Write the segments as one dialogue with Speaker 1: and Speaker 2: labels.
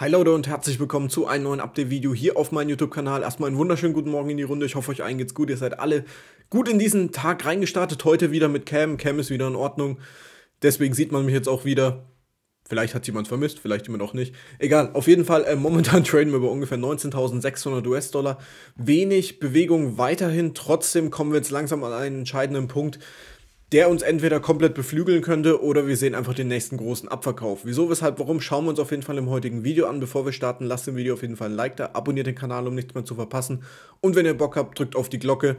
Speaker 1: Hi Leute und herzlich willkommen zu einem neuen Update-Video hier auf meinem YouTube-Kanal. Erstmal einen wunderschönen guten Morgen in die Runde. Ich hoffe, euch allen geht's gut. Ihr seid alle gut in diesen Tag reingestartet. Heute wieder mit Cam. Cam ist wieder in Ordnung. Deswegen sieht man mich jetzt auch wieder. Vielleicht hat jemand vermisst, vielleicht jemand auch nicht. Egal, auf jeden Fall, äh, momentan traden wir bei ungefähr 19.600 US-Dollar. Wenig Bewegung weiterhin, trotzdem kommen wir jetzt langsam an einen entscheidenden Punkt, der uns entweder komplett beflügeln könnte oder wir sehen einfach den nächsten großen Abverkauf. Wieso, weshalb, warum, schauen wir uns auf jeden Fall im heutigen Video an. Bevor wir starten, lasst dem Video auf jeden Fall ein Like da, abonniert den Kanal, um nichts mehr zu verpassen. Und wenn ihr Bock habt, drückt auf die Glocke.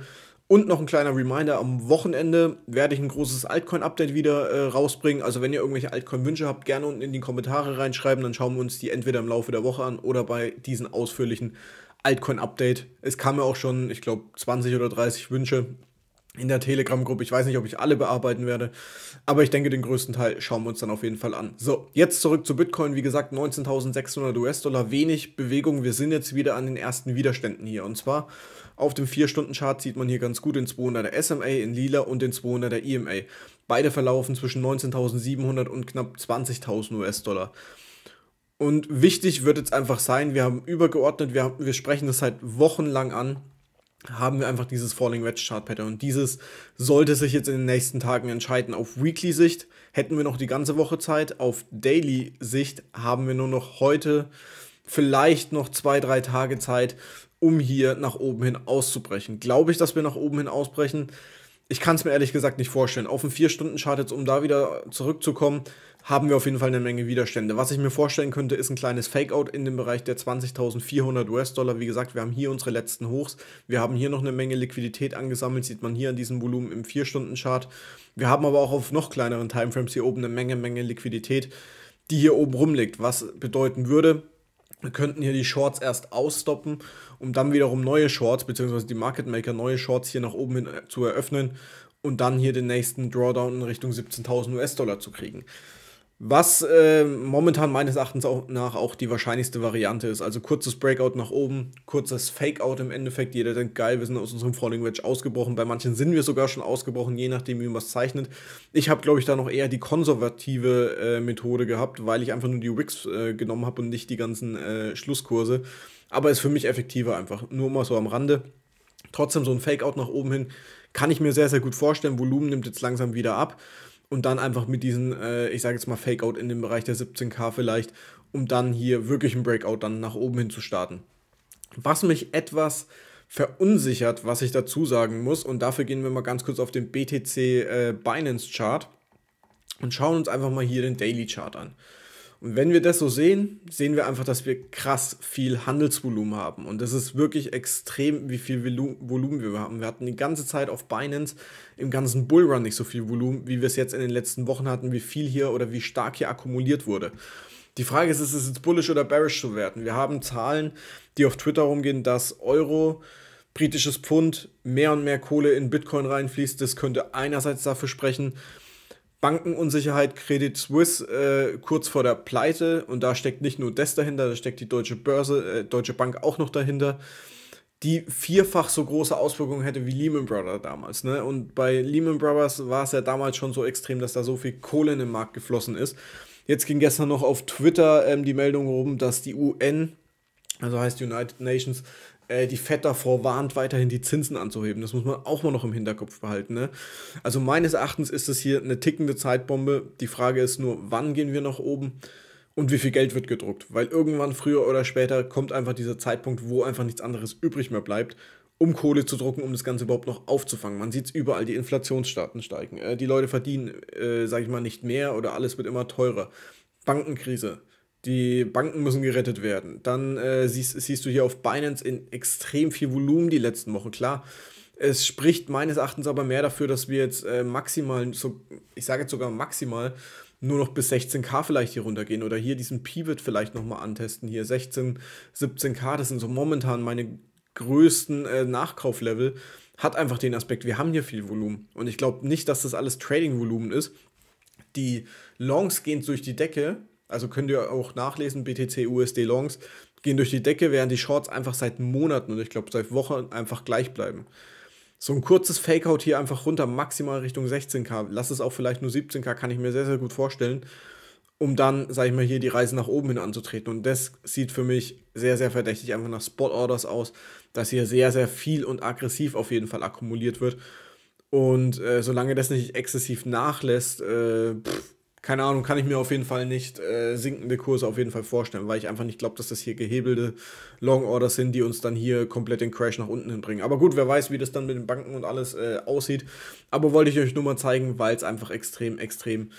Speaker 1: Und noch ein kleiner Reminder, am Wochenende werde ich ein großes Altcoin-Update wieder äh, rausbringen. Also wenn ihr irgendwelche Altcoin-Wünsche habt, gerne unten in die Kommentare reinschreiben. Dann schauen wir uns die entweder im Laufe der Woche an oder bei diesem ausführlichen Altcoin-Update. Es kamen ja auch schon, ich glaube, 20 oder 30 Wünsche in der Telegram-Gruppe. Ich weiß nicht, ob ich alle bearbeiten werde, aber ich denke, den größten Teil schauen wir uns dann auf jeden Fall an. So, jetzt zurück zu Bitcoin. Wie gesagt, 19.600 US-Dollar, wenig Bewegung. Wir sind jetzt wieder an den ersten Widerständen hier. Und zwar auf dem 4-Stunden-Chart sieht man hier ganz gut den 200er SMA in lila und den 200er EMA. Beide verlaufen zwischen 19.700 und knapp 20.000 US-Dollar. Und wichtig wird jetzt einfach sein, wir haben übergeordnet, wir, haben, wir sprechen das seit halt Wochen an, haben wir einfach dieses Falling Wedge Chart Pattern. Und dieses sollte sich jetzt in den nächsten Tagen entscheiden. Auf Weekly Sicht hätten wir noch die ganze Woche Zeit. Auf Daily Sicht haben wir nur noch heute vielleicht noch zwei, drei Tage Zeit, um hier nach oben hin auszubrechen. Glaube ich, dass wir nach oben hin ausbrechen? ich kann es mir ehrlich gesagt nicht vorstellen. Auf dem 4-Stunden-Chart jetzt, um da wieder zurückzukommen, haben wir auf jeden Fall eine Menge Widerstände. Was ich mir vorstellen könnte, ist ein kleines Fakeout in dem Bereich der 20.400 US-Dollar. Wie gesagt, wir haben hier unsere letzten Hochs. Wir haben hier noch eine Menge Liquidität angesammelt, sieht man hier an diesem Volumen im 4-Stunden-Chart. Wir haben aber auch auf noch kleineren Timeframes hier oben eine Menge, Menge Liquidität, die hier oben rumliegt. Was bedeuten würde, wir könnten hier die Shorts erst ausstoppen, um dann wiederum neue Shorts, beziehungsweise die Market Maker neue Shorts hier nach oben hin äh, zu eröffnen und dann hier den nächsten Drawdown in Richtung 17.000 US-Dollar zu kriegen. Was äh, momentan meines Erachtens auch nach auch die wahrscheinlichste Variante ist. Also kurzes Breakout nach oben, kurzes Fakeout im Endeffekt. Jeder denkt, geil, wir sind aus unserem Falling Wedge ausgebrochen. Bei manchen sind wir sogar schon ausgebrochen, je nachdem, wie man es zeichnet. Ich habe, glaube ich, da noch eher die konservative äh, Methode gehabt, weil ich einfach nur die Wicks äh, genommen habe und nicht die ganzen äh, Schlusskurse. Aber ist für mich effektiver einfach. Nur mal so am Rande. Trotzdem so ein Fakeout nach oben hin kann ich mir sehr, sehr gut vorstellen. Volumen nimmt jetzt langsam wieder ab und dann einfach mit diesen, äh, ich sage jetzt mal Fakeout in dem Bereich der 17k vielleicht, um dann hier wirklich einen Breakout dann nach oben hin zu starten. Was mich etwas verunsichert, was ich dazu sagen muss, und dafür gehen wir mal ganz kurz auf den BTC äh, Binance Chart und schauen uns einfach mal hier den Daily Chart an. Und wenn wir das so sehen, sehen wir einfach, dass wir krass viel Handelsvolumen haben. Und das ist wirklich extrem, wie viel Volumen wir haben. Wir hatten die ganze Zeit auf Binance im ganzen Bullrun nicht so viel Volumen, wie wir es jetzt in den letzten Wochen hatten, wie viel hier oder wie stark hier akkumuliert wurde. Die Frage ist, ist es jetzt bullish oder bearish zu werden? Wir haben Zahlen, die auf Twitter rumgehen, dass Euro, britisches Pfund, mehr und mehr Kohle in Bitcoin reinfließt. Das könnte einerseits dafür sprechen, Bankenunsicherheit, Credit Suisse äh, kurz vor der Pleite und da steckt nicht nur das dahinter, da steckt die Deutsche Börse, äh, Deutsche Bank auch noch dahinter, die vierfach so große Auswirkungen hätte wie Lehman Brothers damals. Ne? Und bei Lehman Brothers war es ja damals schon so extrem, dass da so viel Kohle in den Markt geflossen ist. Jetzt ging gestern noch auf Twitter ähm, die Meldung rum, dass die UN, also heißt United Nations, äh, die FED davor warnt, weiterhin die Zinsen anzuheben. Das muss man auch mal noch im Hinterkopf behalten. Ne? Also meines Erachtens ist das hier eine tickende Zeitbombe. Die Frage ist nur, wann gehen wir nach oben? und wie viel Geld wird gedruckt. Weil irgendwann, früher oder später, kommt einfach dieser Zeitpunkt, wo einfach nichts anderes übrig mehr bleibt, um Kohle zu drucken, um das Ganze überhaupt noch aufzufangen. Man sieht es überall, die Inflationsstaaten steigen. Äh, die Leute verdienen, äh, sage ich mal, nicht mehr oder alles wird immer teurer. Bankenkrise die Banken müssen gerettet werden. Dann äh, siehst, siehst du hier auf Binance in extrem viel Volumen die letzten Wochen. Klar, es spricht meines Erachtens aber mehr dafür, dass wir jetzt äh, maximal, so, ich sage jetzt sogar maximal, nur noch bis 16k vielleicht hier runtergehen oder hier diesen Pivot vielleicht nochmal antesten. Hier 16, 17k, das sind so momentan meine größten äh, Nachkauflevel. Hat einfach den Aspekt, wir haben hier viel Volumen. Und ich glaube nicht, dass das alles Trading-Volumen ist. Die Longs gehen durch die Decke, also könnt ihr auch nachlesen, BTC USD Longs gehen durch die Decke, während die Shorts einfach seit Monaten und ich glaube seit Wochen einfach gleich bleiben. So ein kurzes Fakeout hier einfach runter, maximal Richtung 16k. Lass es auch vielleicht nur 17k, kann ich mir sehr, sehr gut vorstellen, um dann, sage ich mal, hier die Reise nach oben hin anzutreten. Und das sieht für mich sehr, sehr verdächtig einfach nach Spot-Orders aus, dass hier sehr, sehr viel und aggressiv auf jeden Fall akkumuliert wird. Und äh, solange das nicht exzessiv nachlässt, äh, pff, keine Ahnung, kann ich mir auf jeden Fall nicht äh, sinkende Kurse auf jeden Fall vorstellen, weil ich einfach nicht glaube, dass das hier gehebelte Long Orders sind, die uns dann hier komplett den Crash nach unten hinbringen. Aber gut, wer weiß, wie das dann mit den Banken und alles äh, aussieht. Aber wollte ich euch nur mal zeigen, weil es einfach extrem, extrem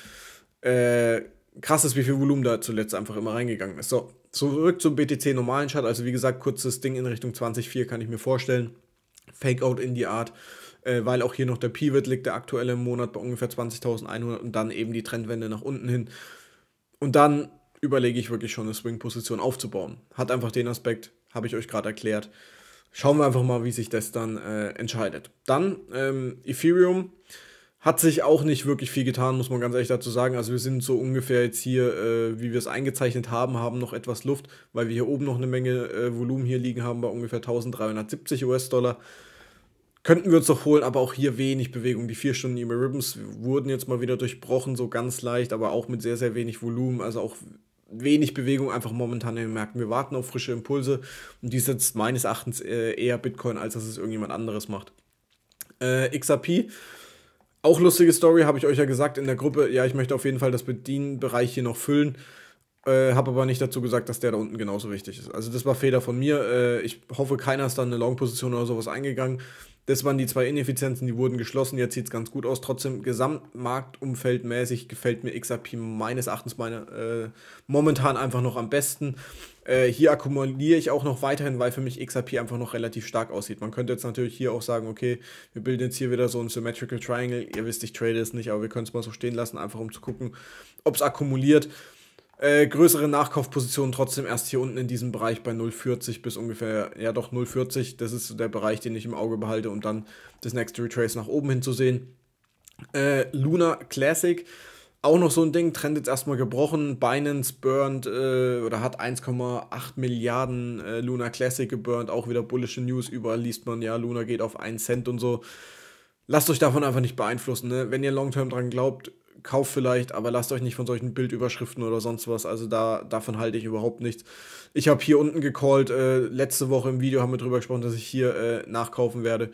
Speaker 1: äh, krass ist, wie viel Volumen da zuletzt einfach immer reingegangen ist. So, zurück zum BTC normalen Chart. Also wie gesagt, kurzes Ding in Richtung 20.4 kann ich mir vorstellen. Fake-out in die Art äh, weil auch hier noch der Pivot liegt, der aktuelle im Monat bei ungefähr 20.100 und dann eben die Trendwende nach unten hin. Und dann überlege ich wirklich schon eine Swing-Position aufzubauen. Hat einfach den Aspekt, habe ich euch gerade erklärt. Schauen wir einfach mal, wie sich das dann äh, entscheidet. Dann ähm, Ethereum hat sich auch nicht wirklich viel getan, muss man ganz ehrlich dazu sagen. Also wir sind so ungefähr jetzt hier, äh, wie wir es eingezeichnet haben, haben noch etwas Luft, weil wir hier oben noch eine Menge äh, Volumen hier liegen haben bei ungefähr 1370 US-Dollar könnten wir uns doch holen, aber auch hier wenig Bewegung. Die vier Stunden E-Mail Ribbons wurden jetzt mal wieder durchbrochen, so ganz leicht, aber auch mit sehr, sehr wenig Volumen, also auch wenig Bewegung einfach momentan in den Märkten. Wir warten auf frische Impulse und die setzt meines Erachtens äh, eher Bitcoin, als dass es irgendjemand anderes macht. Äh, XRP, auch lustige Story, habe ich euch ja gesagt in der Gruppe. Ja, ich möchte auf jeden Fall das Bedienbereich hier noch füllen. Äh, habe aber nicht dazu gesagt, dass der da unten genauso wichtig ist. Also das war Fehler von mir. Äh, ich hoffe, keiner ist dann eine Long-Position oder sowas eingegangen. Das waren die zwei Ineffizienzen, die wurden geschlossen. Jetzt sieht es ganz gut aus. Trotzdem, gesamtmarktumfeldmäßig gefällt mir XRP meines Erachtens meine, äh, momentan einfach noch am besten. Äh, hier akkumuliere ich auch noch weiterhin, weil für mich XRP einfach noch relativ stark aussieht. Man könnte jetzt natürlich hier auch sagen, okay, wir bilden jetzt hier wieder so ein Symmetrical Triangle. Ihr wisst, ich trade es nicht, aber wir können es mal so stehen lassen, einfach um zu gucken, ob es akkumuliert äh, größere Nachkaufpositionen trotzdem erst hier unten in diesem Bereich bei 0,40 bis ungefähr, ja doch 0,40. Das ist so der Bereich, den ich im Auge behalte, um dann das nächste Retrace nach oben hin zu sehen. Äh, Luna Classic, auch noch so ein Ding, Trend jetzt erstmal gebrochen. Binance burnt äh, oder hat 1,8 Milliarden äh, Luna Classic geburnt, auch wieder bullische News. Überall liest man, ja, Luna geht auf 1 Cent und so. Lasst euch davon einfach nicht beeinflussen. Ne? Wenn ihr long-term dran glaubt, kauft vielleicht, aber lasst euch nicht von solchen Bildüberschriften oder sonst was. Also da, davon halte ich überhaupt nichts. Ich habe hier unten gecallt, äh, letzte Woche im Video haben wir darüber gesprochen, dass ich hier äh, nachkaufen werde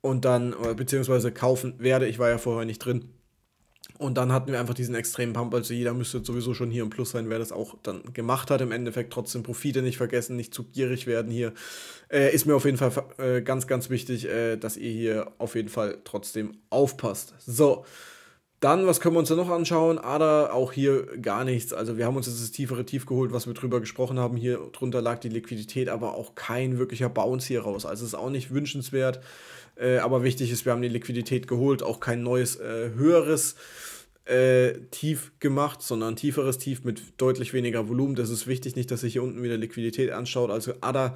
Speaker 1: und dann, äh, beziehungsweise kaufen werde. Ich war ja vorher nicht drin. Und dann hatten wir einfach diesen extremen Pump, also jeder müsste sowieso schon hier im Plus sein, wer das auch dann gemacht hat. Im Endeffekt trotzdem Profite nicht vergessen, nicht zu gierig werden hier. Äh, ist mir auf jeden Fall äh, ganz, ganz wichtig, äh, dass ihr hier auf jeden Fall trotzdem aufpasst. So, dann, was können wir uns da noch anschauen? ADA, auch hier gar nichts. Also wir haben uns jetzt das tiefere Tief geholt, was wir drüber gesprochen haben. Hier drunter lag die Liquidität, aber auch kein wirklicher Bounce hier raus. Also ist auch nicht wünschenswert. Äh, aber wichtig ist, wir haben die Liquidität geholt, auch kein neues, äh, höheres äh, Tief gemacht, sondern tieferes Tief mit deutlich weniger Volumen. Das ist wichtig, nicht, dass sich hier unten wieder Liquidität anschaut. Also ADA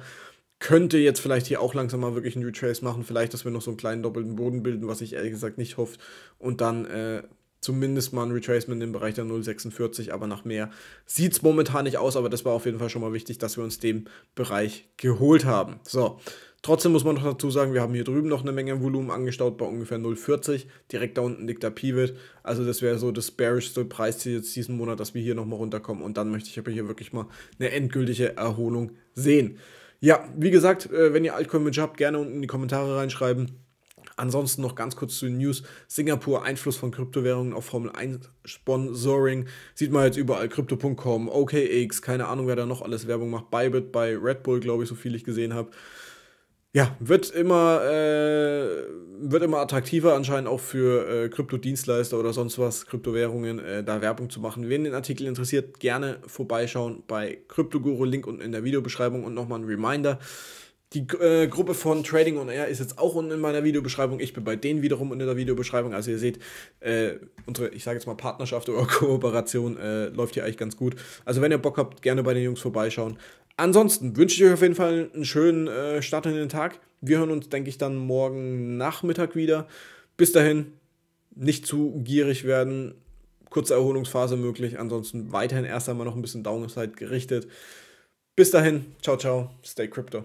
Speaker 1: könnte jetzt vielleicht hier auch langsam mal wirklich einen Retrace machen. Vielleicht, dass wir noch so einen kleinen doppelten Boden bilden, was ich ehrlich gesagt nicht hoffe. Und dann äh, zumindest mal ein Retracement im Bereich der 0,46, aber nach mehr sieht es momentan nicht aus. Aber das war auf jeden Fall schon mal wichtig, dass wir uns den Bereich geholt haben. So. Trotzdem muss man noch dazu sagen, wir haben hier drüben noch eine Menge Volumen angestaut bei ungefähr 0,40. Direkt da unten liegt der Pivot. Also das wäre so das bearishste Preisziel jetzt diesen Monat, dass wir hier nochmal runterkommen. Und dann möchte ich aber hier wirklich mal eine endgültige Erholung sehen. Ja, wie gesagt, äh, wenn ihr Altcoin-Wünsche habt, gerne unten in die Kommentare reinschreiben. Ansonsten noch ganz kurz zu den News. Singapur, Einfluss von Kryptowährungen auf Formel 1 Sponsoring. Sieht man jetzt überall Crypto.com, OKX, keine Ahnung, wer da noch alles Werbung macht. Bybit bei Red Bull, glaube ich, so viel ich gesehen habe. Ja, wird immer, äh, wird immer attraktiver anscheinend auch für äh, Kryptodienstleister oder sonst was, Kryptowährungen, äh, da Werbung zu machen. Wen den Artikel interessiert, gerne vorbeischauen bei Kryptoguru, Link unten in der Videobeschreibung und nochmal ein Reminder. Die äh, Gruppe von Trading on Air ist jetzt auch unten in meiner Videobeschreibung. Ich bin bei denen wiederum in der Videobeschreibung. Also ihr seht, äh, unsere, ich sage jetzt mal Partnerschaft oder Kooperation äh, läuft hier eigentlich ganz gut. Also wenn ihr Bock habt, gerne bei den Jungs vorbeischauen. Ansonsten wünsche ich euch auf jeden Fall einen schönen äh, Start in den Tag. Wir hören uns, denke ich, dann morgen Nachmittag wieder. Bis dahin, nicht zu gierig werden. Kurze Erholungsphase möglich. Ansonsten weiterhin erst einmal noch ein bisschen Downside gerichtet. Bis dahin, ciao, ciao. Stay Crypto.